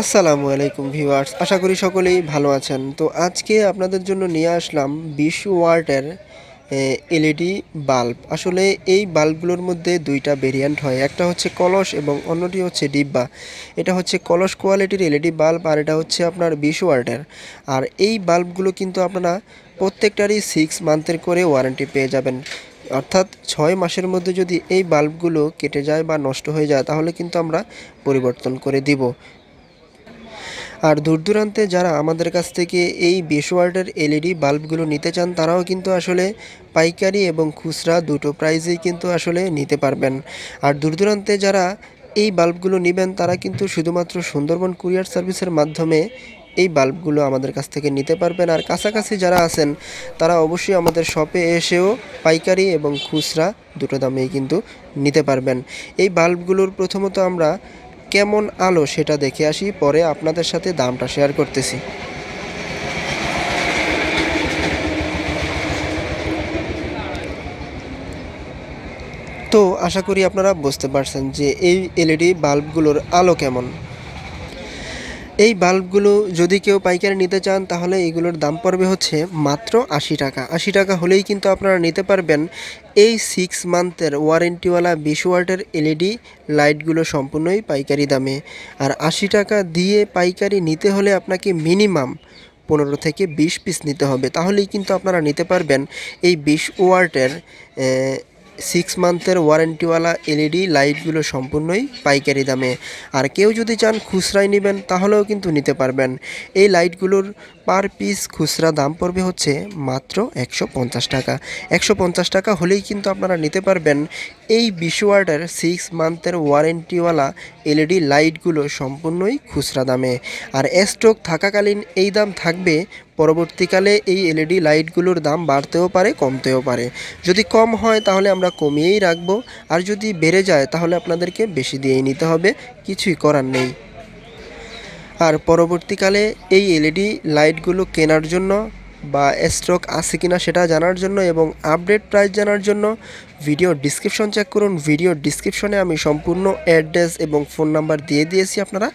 আসসালামু আলাইকুম ভিউয়ার্স আশা করি সকলেই ভালো আছেন তো আজকে আপনাদের জন্য নিয়ে আসলাম বিশ ওয়ার্টের এলইডি বাল্ব আসলে এই বাল্বগুলোর মধ্যে দুইটা ভেরিয়েন্ট হয় একটা হচ্ছে কলস এবং অন্যটি হচ্ছে ডিব্বা এটা হচ্ছে কলস কোয়ালিটির এলইডি বাল্ব আর এটা হচ্ছে আপনার বিশ ওয়ার্টের আর এই বাল্বগুলো কিন্তু আপনারা প্রত্যেকটারই সিক্স মান্থের করে ওয়ারেন্টি পেয়ে যাবেন অর্থাৎ ছয় মাসের মধ্যে যদি এই বাল্বগুলো কেটে যায় বা নষ্ট হয়ে যায় তাহলে কিন্তু আমরা পরিবর্তন করে দিব আর দূর দূরান্তে যারা আমাদের কাছ থেকে এই বেশওয়ার্ডের এলইডি বাল্বগুলো নিতে চান তারাও কিন্তু আসলে পাইকারি এবং খুচরা দুটো প্রাইজেই কিন্তু আসলে নিতে পারবেন আর দূর দূরান্তে যারা এই বাল্বগুলো নেবেন তারা কিন্তু শুধুমাত্র সুন্দরবন কুরিয়ার সার্ভিসের মাধ্যমে এই বাল্বগুলো আমাদের কাছ থেকে নিতে পারবেন আর কাছাকাছি যারা আছেন তারা অবশ্যই আমাদের শপে এসেও পাইকারি এবং খুচরা দুটো দামেই কিন্তু নিতে পারবেন এই বাল্বগুলোর প্রথমত আমরা কেমন আলো সেটা দেখে আসি পরে আপনাদের সাথে দামটা শেয়ার করতেছি তো আশা করি আপনারা বুঝতে পারছেন যে এই এলইডি বাল্বগুলোর e আলো কেমন এই বাল্বগুলো যদি কেউ পাইকারি নিতে চান তাহলে এগুলোর দাম পড়বে হচ্ছে মাত্র আশি টাকা আশি টাকা হলেই কিন্তু আপনারা নিতে পারবেন এই সিক্স মান্থের ওয়ারেন্টিওয়ালা বিশ ওয়াটের এলইডি লাইটগুলো e সম্পূর্ণই পাইকারি দামে আর আশি টাকা দিয়ে পাইকারি নিতে হলে আপনাকে মিনিমাম পনেরো থেকে বিশ পিস নিতে হবে তাহলেই কিন্তু আপনারা নিতে পারবেন এই বিশ ওয়াটের সিক্স মান্থের ওয়ারেন্টিওয়ালা এলইডি লাইটগুলো সম্পূর্ণই পাইকারি দামে আর কেউ যদি চান খুচরাই নেবেন তাহলেও কিন্তু নিতে পারবেন এই লাইটগুলোর পার পিস খুচরা দাম পড়বে হচ্ছে মাত্র একশো টাকা একশো টাকা হলেই কিন্তু আপনারা নিতে পারবেন এই বিশোয়ার্ডের সিক্স মান্থের ওয়ারেন্টিওয়ালা এলইডি লাইটগুলো সম্পূর্ণই খুচরা দামে আর স্টক থাকাকালীন এই দাম থাকবে পরবর্তীকালে এই এলইডি লাইটগুলোর e দাম বাড়তেও পারে কমতেও পারে যদি কম হয় তাহলে আমরা কমিয়েই রাখবো আর যদি বেড়ে যায় তাহলে আপনাদেরকে বেশি দিয়েই নিতে হবে কিছুই করার নেই আর পরবর্তীকালে এই এলইডি লাইটগুলো e কেনার জন্য বা স্টক আছে কিনা সেটা জানার জন্য এবং আপডেট প্রাইস জানার জন্য ভিডিও ডিসক্রিপশন চেক করুন ভিডিও ডিসক্রিপশনে আমি সম্পূর্ণ অ্যাড্রেস এবং ফোন নাম্বার দিয়ে দিয়েছি আপনারা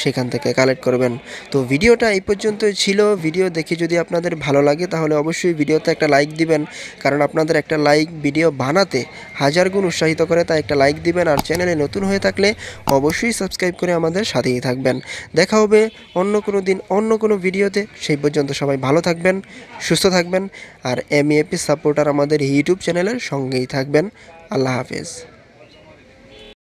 সেখান থেকে কালেক্ট করবেন তো ভিডিওটা এই পর্যন্তই ছিল ভিডিও দেখে যদি আপনাদের ভালো লাগে তাহলে অবশ্যই ভিডিওতে একটা লাইক দিবেন কারণ আপনাদের একটা লাইক ভিডিও বানাতে হাজার গুণ উৎসাহিত করে তাই একটা লাইক দিবেন আর চ্যানেলে নতুন হয়ে থাকলে অবশ্যই সাবস্ক্রাইব করে আমাদের সাথেই থাকবেন দেখা হবে অন্য কোনো দিন অন্য কোনো ভিডিওতে সেই পর্যন্ত সবাই ভালো থাকবেন সুস্থ থাকবেন আর এম সাপোর্টার আমাদের ইউটিউব চ্যানেলের সঙ্গেই থাকবেন থাকবেন আল্লাহ হাফেজ